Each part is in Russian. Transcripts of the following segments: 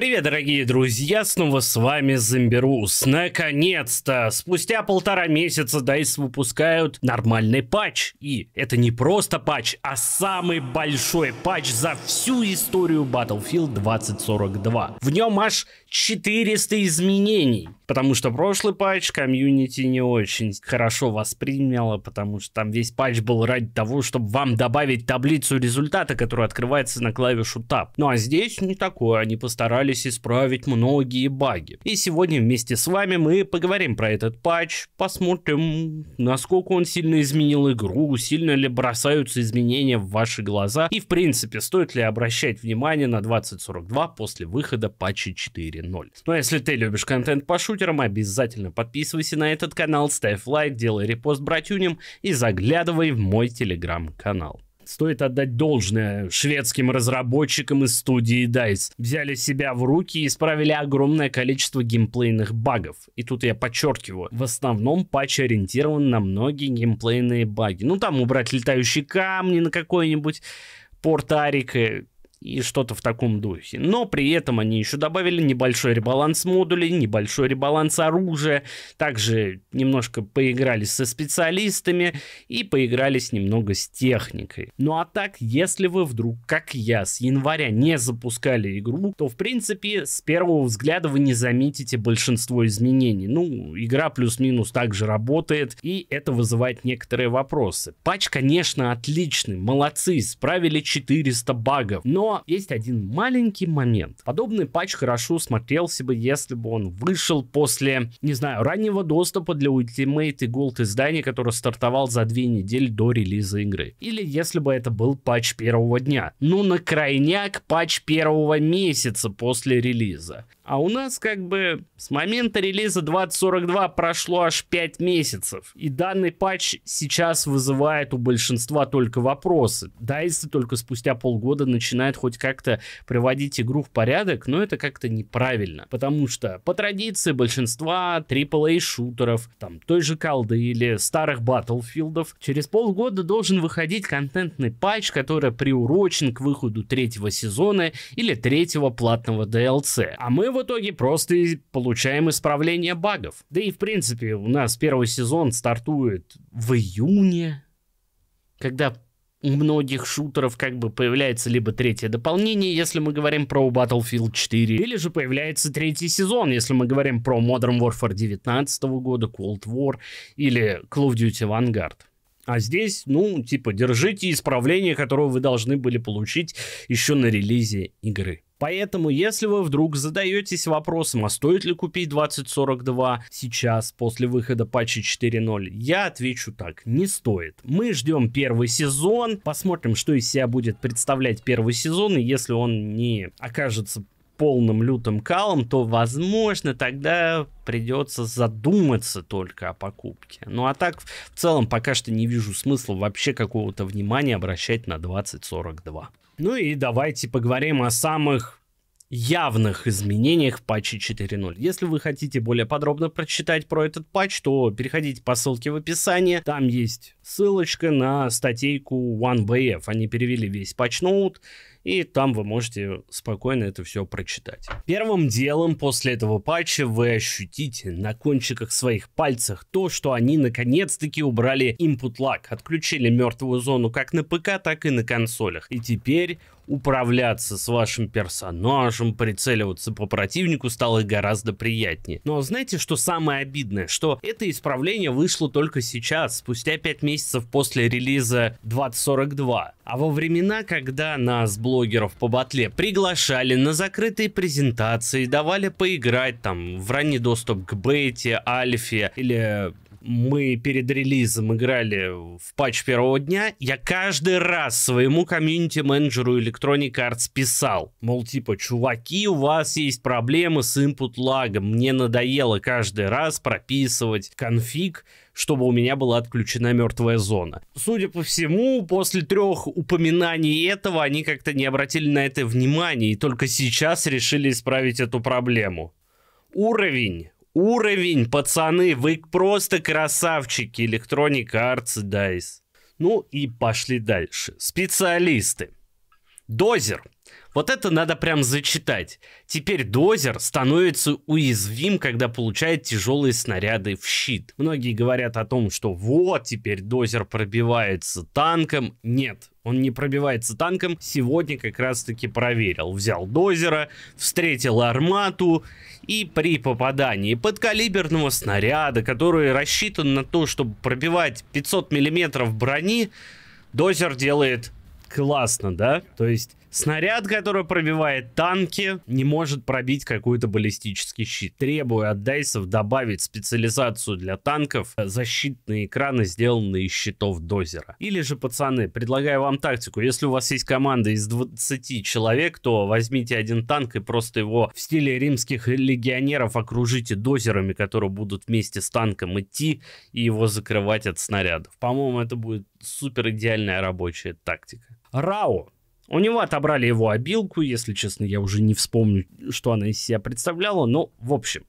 Привет, дорогие друзья, снова с вами Зомбирус. Наконец-то, спустя полтора месяца DICE выпускают нормальный патч. И это не просто патч, а самый большой патч за всю историю Battlefield 2042. В нем аж 400 изменений потому что прошлый патч комьюнити не очень хорошо восприняло, потому что там весь патч был ради того, чтобы вам добавить таблицу результата, которая открывается на клавишу Tab. Ну а здесь не такое, они постарались исправить многие баги. И сегодня вместе с вами мы поговорим про этот патч, посмотрим, насколько он сильно изменил игру, сильно ли бросаются изменения в ваши глаза и в принципе стоит ли обращать внимание на 2042 после выхода патча 4.0. Ну а если ты любишь контент пошутить, шутерам, обязательно подписывайся на этот канал, ставь лайк, делай репост братюням и заглядывай в мой телеграм-канал стоит отдать должное шведским разработчикам из студии DICE. Взяли себя в руки и исправили огромное количество геймплейных багов. И тут я подчеркиваю, в основном патч ориентирован на многие геймплейные баги. Ну там убрать летающие камни на какой-нибудь порт и что-то в таком духе. Но при этом они еще добавили небольшой ребаланс модулей, небольшой ребаланс оружия, также немножко поигрались со специалистами и поигрались немного с техникой. Ну а так, если вы вдруг, как я, с января не запускали игру, то в принципе с первого взгляда вы не заметите большинство изменений. Ну, игра плюс-минус также работает, и это вызывает некоторые вопросы. Патч, конечно, отличный, молодцы, справили 400 багов, но есть один маленький момент. Подобный патч хорошо смотрелся бы, если бы он вышел после, не знаю, раннего доступа для Ultimate и Gold издания, который стартовал за две недели до релиза игры. Или если бы это был патч первого дня. Ну, на крайняк патч первого месяца после релиза. А у нас как бы с момента релиза 2042 прошло аж 5 месяцев. И данный патч сейчас вызывает у большинства только вопросы. Да, если только спустя полгода начинает хоть как-то приводить игру в порядок, но это как-то неправильно. Потому что по традиции большинства AAA шутеров, там той же колды или старых батлфилдов, через полгода должен выходить контентный патч, который приурочен к выходу третьего сезона или третьего платного DLC. А мы в в итоге просто получаем исправление багов. Да и в принципе у нас первый сезон стартует в июне, когда у многих шутеров как бы появляется либо третье дополнение, если мы говорим про Battlefield 4, или же появляется третий сезон, если мы говорим про Modern Warfare 19 года, Cold War или Call of Duty Vanguard. А здесь, ну, типа, держите исправление, которое вы должны были получить еще на релизе игры. Поэтому, если вы вдруг задаетесь вопросом, а стоит ли купить 2042 сейчас, после выхода патча 4.0, я отвечу так, не стоит. Мы ждем первый сезон, посмотрим, что из себя будет представлять первый сезон, и если он не окажется полным лютым калом, то, возможно, тогда придется задуматься только о покупке. Ну а так, в целом, пока что не вижу смысла вообще какого-то внимания обращать на 2042. Ну и давайте поговорим о самых явных изменениях в патче 4.0. Если вы хотите более подробно прочитать про этот патч, то переходите по ссылке в описании. Там есть ссылочка на статейку OneBF. Они перевели весь патч-ноут, и там вы можете спокойно это все прочитать. Первым делом после этого патча вы ощутите на кончиках своих пальцах то, что они наконец-таки убрали input lag, отключили мертвую зону как на ПК, так и на консолях. И теперь управляться с вашим персонажем, прицеливаться по противнику стало гораздо приятнее. Но знаете, что самое обидное? Что это исправление вышло только сейчас, спустя 5 месяцев после релиза 2042. А во времена, когда нас, блогеров по батле, приглашали на закрытые презентации, давали поиграть там в ранний доступ к бете, альфе или мы перед релизом играли в патч первого дня. Я каждый раз своему комьюнити-менеджеру Electronic Arts писал, мол, типа, чуваки, у вас есть проблемы с input лагом. Мне надоело каждый раз прописывать конфиг, чтобы у меня была отключена мертвая зона. Судя по всему, после трех упоминаний этого они как-то не обратили на это внимания и только сейчас решили исправить эту проблему. Уровень уровень, пацаны, вы просто красавчики, Electronic Arts Dice. Ну и пошли дальше. Специалисты. Дозер. Вот это надо прям зачитать. Теперь дозер становится уязвим, когда получает тяжелые снаряды в щит. Многие говорят о том, что вот теперь дозер пробивается танком. Нет, он не пробивается танком. Сегодня как раз-таки проверил. Взял дозера, встретил армату и при попадании подкалиберного снаряда, который рассчитан на то, чтобы пробивать 500 миллиметров брони, дозер делает классно, да? То есть Снаряд, который пробивает танки, не может пробить какой-то баллистический щит. Требую от дайсов добавить специализацию для танков, защитные экраны, сделанные из щитов дозера. Или же, пацаны, предлагаю вам тактику. Если у вас есть команда из 20 человек, то возьмите один танк и просто его в стиле римских легионеров окружите дозерами, которые будут вместе с танком идти и его закрывать от снарядов. По-моему, это будет супер идеальная рабочая тактика. Рао у него отобрали его обилку, если честно, я уже не вспомню, что она из себя представляла, но в общем.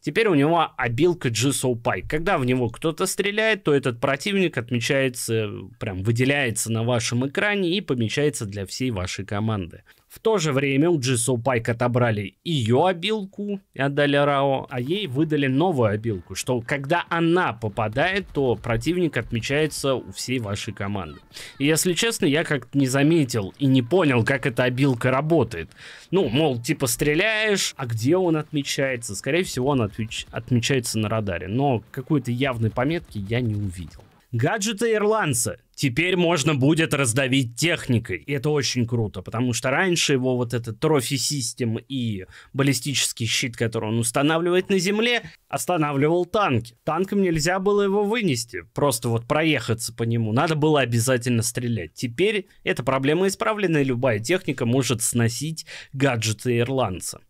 Теперь у него обилка Jigsaw Pie. Когда в него кто-то стреляет, то этот противник отмечается, прям выделяется на вашем экране и помечается для всей вашей команды. В то же время у Джису Пайк отобрали ее обилку и отдали Рао, а ей выдали новую обилку, что когда она попадает, то противник отмечается у всей вашей команды. И если честно, я как-то не заметил и не понял, как эта обилка работает. Ну, мол, типа стреляешь, а где он отмечается? Скорее всего, он отвеч... отмечается на радаре, но какой-то явной пометки я не увидел. Гаджеты ирландца теперь можно будет раздавить техникой. И это очень круто, потому что раньше его вот этот трофи-систем и баллистический щит, который он устанавливает на земле, останавливал танки. Танкам нельзя было его вынести, просто вот проехаться по нему. Надо было обязательно стрелять. Теперь эта проблема исправлена, и любая техника может сносить гаджеты ирландца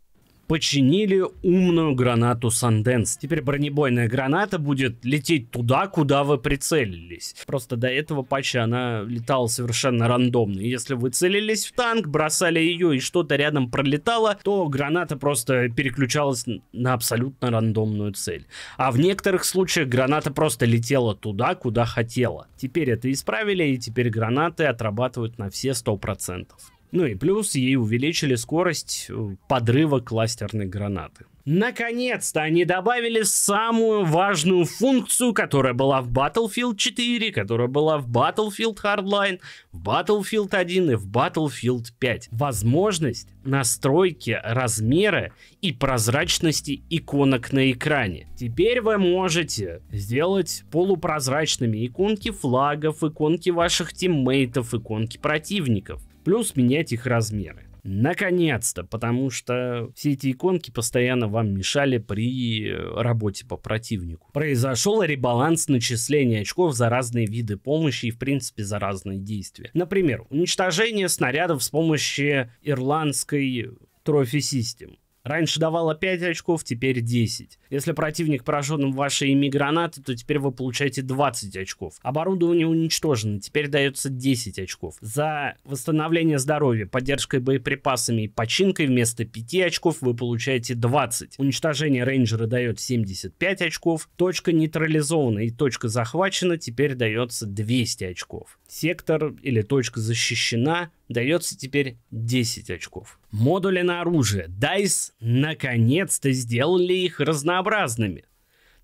починили умную гранату Санденс. Теперь бронебойная граната будет лететь туда, куда вы прицелились. Просто до этого патча она летала совершенно рандомно. Если вы целились в танк, бросали ее и что-то рядом пролетало, то граната просто переключалась на абсолютно рандомную цель. А в некоторых случаях граната просто летела туда, куда хотела. Теперь это исправили, и теперь гранаты отрабатывают на все 100%. Ну и плюс ей увеличили скорость э, подрыва кластерной гранаты. Наконец-то они добавили самую важную функцию, которая была в Battlefield 4, которая была в Battlefield Hardline, в Battlefield 1 и в Battlefield 5. Возможность настройки размера и прозрачности иконок на экране. Теперь вы можете сделать полупрозрачными иконки флагов, иконки ваших тиммейтов, иконки противников плюс менять их размеры. Наконец-то, потому что все эти иконки постоянно вам мешали при э, работе по противнику. Произошел ребаланс начисления очков за разные виды помощи и, в принципе, за разные действия. Например, уничтожение снарядов с помощью ирландской Trophy системы. Раньше давала 5 очков, теперь 10. Если противник поражен вашей ими гранаты, то теперь вы получаете 20 очков. Оборудование уничтожено, теперь дается 10 очков. За восстановление здоровья, поддержкой боеприпасами и починкой вместо 5 очков вы получаете 20. Уничтожение рейнджера дает 75 очков. Точка нейтрализована и точка захвачена, теперь дается 200 очков. Сектор или точка защищена дается теперь 10 очков. Модули на оружие. DICE наконец-то сделали их разнообразными.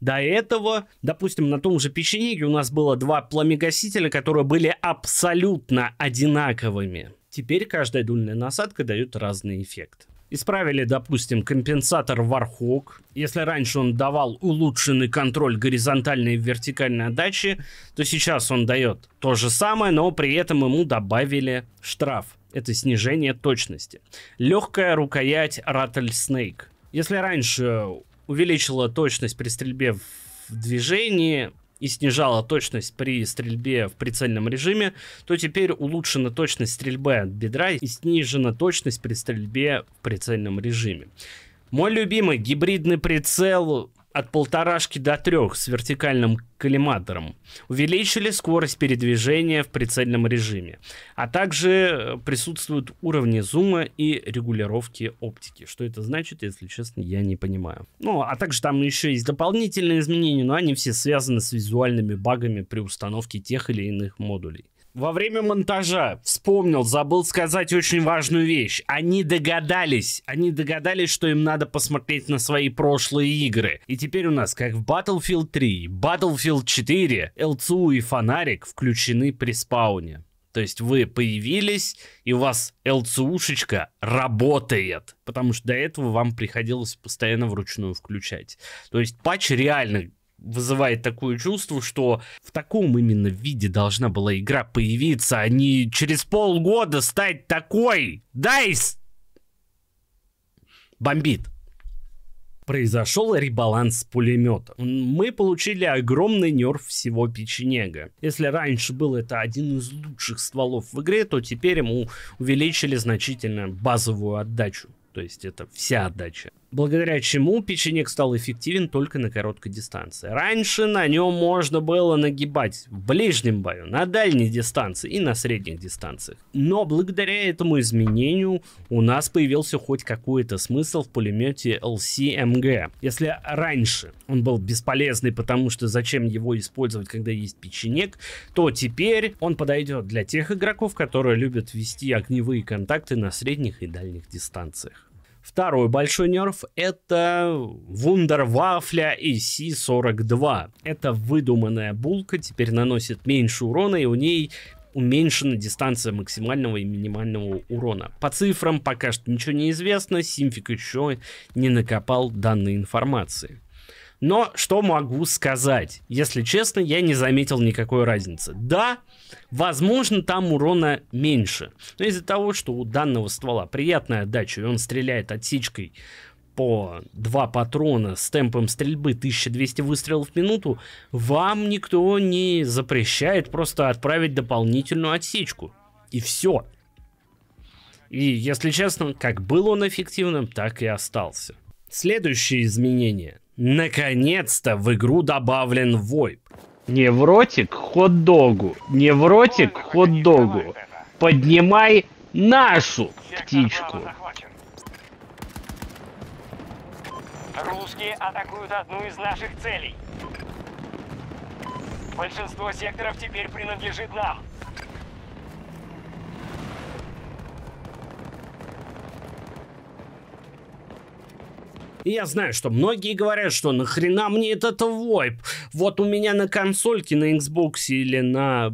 До этого, допустим, на том же печенеге у нас было два пламегасителя, которые были абсолютно одинаковыми. Теперь каждая дульная насадка дает разный эффект. Исправили, допустим, компенсатор Warhawk. Если раньше он давал улучшенный контроль горизонтальной и вертикальной отдачи, то сейчас он дает то же самое, но при этом ему добавили штраф. Это снижение точности. Легкая рукоять Rattle Snake. Если раньше увеличила точность при стрельбе в движении, и снижала точность при стрельбе в прицельном режиме, то теперь улучшена точность стрельбы от бедра и снижена точность при стрельбе в прицельном режиме. Мой любимый гибридный прицел от полторашки до трех с вертикальным коллиматором, увеличили скорость передвижения в прицельном режиме, а также э, присутствуют уровни зума и регулировки оптики. Что это значит, если честно, я не понимаю. Ну, а также там еще есть дополнительные изменения, но они все связаны с визуальными багами при установке тех или иных модулей во время монтажа вспомнил, забыл сказать очень важную вещь. Они догадались, они догадались, что им надо посмотреть на свои прошлые игры. И теперь у нас, как в Battlefield 3, Battlefield 4, LCU и фонарик включены при спауне. То есть вы появились, и у вас ЛЦУшечка работает. Потому что до этого вам приходилось постоянно вручную включать. То есть патч реально вызывает такое чувство, что в таком именно виде должна была игра появиться, а не через полгода стать такой. Дайс! Бомбит. Произошел ребаланс пулемета. Мы получили огромный нерв всего печенега. Если раньше был это один из лучших стволов в игре, то теперь ему увеличили значительно базовую отдачу. То есть это вся отдача благодаря чему печенек стал эффективен только на короткой дистанции. Раньше на нем можно было нагибать в ближнем бою, на дальней дистанции и на средних дистанциях. Но благодаря этому изменению у нас появился хоть какой-то смысл в пулемете LCMG. Если раньше он был бесполезный, потому что зачем его использовать, когда есть печенек, то теперь он подойдет для тех игроков, которые любят вести огневые контакты на средних и дальних дистанциях. Второй большой нерв — это вундервафля EC42. Это выдуманная булка, теперь наносит меньше урона, и у ней уменьшена дистанция максимального и минимального урона. По цифрам пока что ничего не известно, Симфик еще не накопал данной информации. Но что могу сказать? Если честно, я не заметил никакой разницы. Да, возможно, там урона меньше. Но из-за того, что у данного ствола приятная отдача, и он стреляет отсечкой по 2 патрона с темпом стрельбы 1200 выстрелов в минуту, вам никто не запрещает просто отправить дополнительную отсечку. И все. И, если честно, как был он эффективным, так и остался. Следующее изменение. Наконец-то в игру добавлен войп. Невротик хот-догу, невротик хот-догу, поднимай нашу птичку. Русские атакуют одну из наших целей. Большинство секторов теперь принадлежит нам. И я знаю, что многие говорят, что нахрена мне этот войп? Вот у меня на консольке, на Xbox или на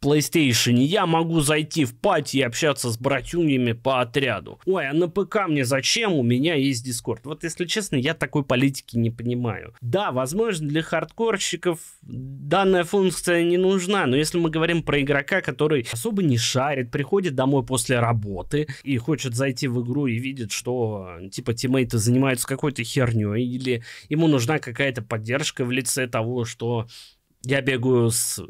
PlayStation, я могу зайти в пати и общаться с братюнями по отряду. Ой, а на ПК мне зачем? У меня есть Discord. Вот если честно, я такой политики не понимаю. Да, возможно, для хардкорщиков данная функция не нужна, но если мы говорим про игрока, который особо не шарит, приходит домой после работы и хочет зайти в игру и видит, что типа тиммейты занимаются какой-то херней, или ему нужна какая-то поддержка в лице того, что я бегаю с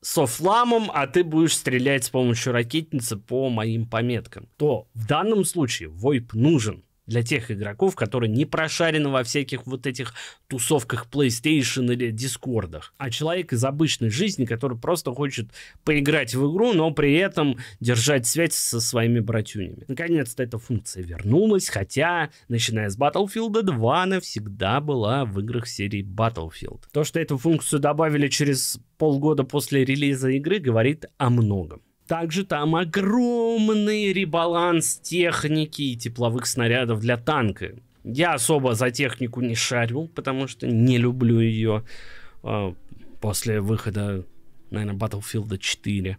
софламом, а ты будешь стрелять с помощью ракетницы по моим пометкам, то в данном случае войп нужен для тех игроков, которые не прошарены во всяких вот этих тусовках PlayStation или дискордах, а человек из обычной жизни, который просто хочет поиграть в игру, но при этом держать связь со своими братюнями. Наконец-то эта функция вернулась, хотя, начиная с Battlefield 2, она всегда была в играх серии Battlefield. То, что эту функцию добавили через полгода после релиза игры, говорит о многом. Также там огромный ребаланс техники и тепловых снарядов для танка. Я особо за технику не шарю, потому что не люблю ее а, после выхода, наверное, Battlefield 4.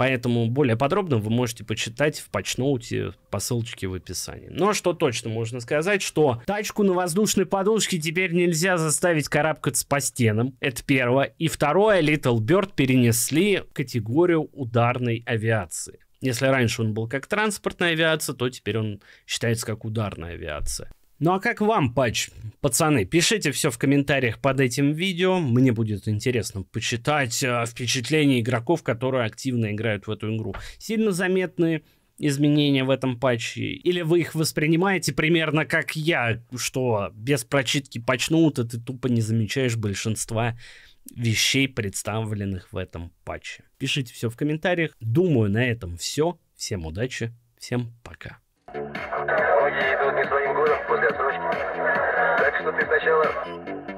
Поэтому более подробно вы можете почитать в почноуте по ссылочке в описании. Но ну, а что точно можно сказать, что тачку на воздушной подушке теперь нельзя заставить карабкаться по стенам. Это первое. И второе, Little Bird перенесли в категорию ударной авиации. Если раньше он был как транспортная авиация, то теперь он считается как ударная авиация. Ну а как вам патч? Пацаны, пишите все в комментариях под этим видео. Мне будет интересно почитать э, впечатления игроков, которые активно играют в эту игру. Сильно заметные изменения в этом патче? Или вы их воспринимаете примерно как я, что без прочитки патчноута ты тупо не замечаешь большинства вещей, представленных в этом патче? Пишите все в комментариях. Думаю, на этом все. Всем удачи, всем пока. Многие идут не своим годом после отсрочки. Так что ты сначала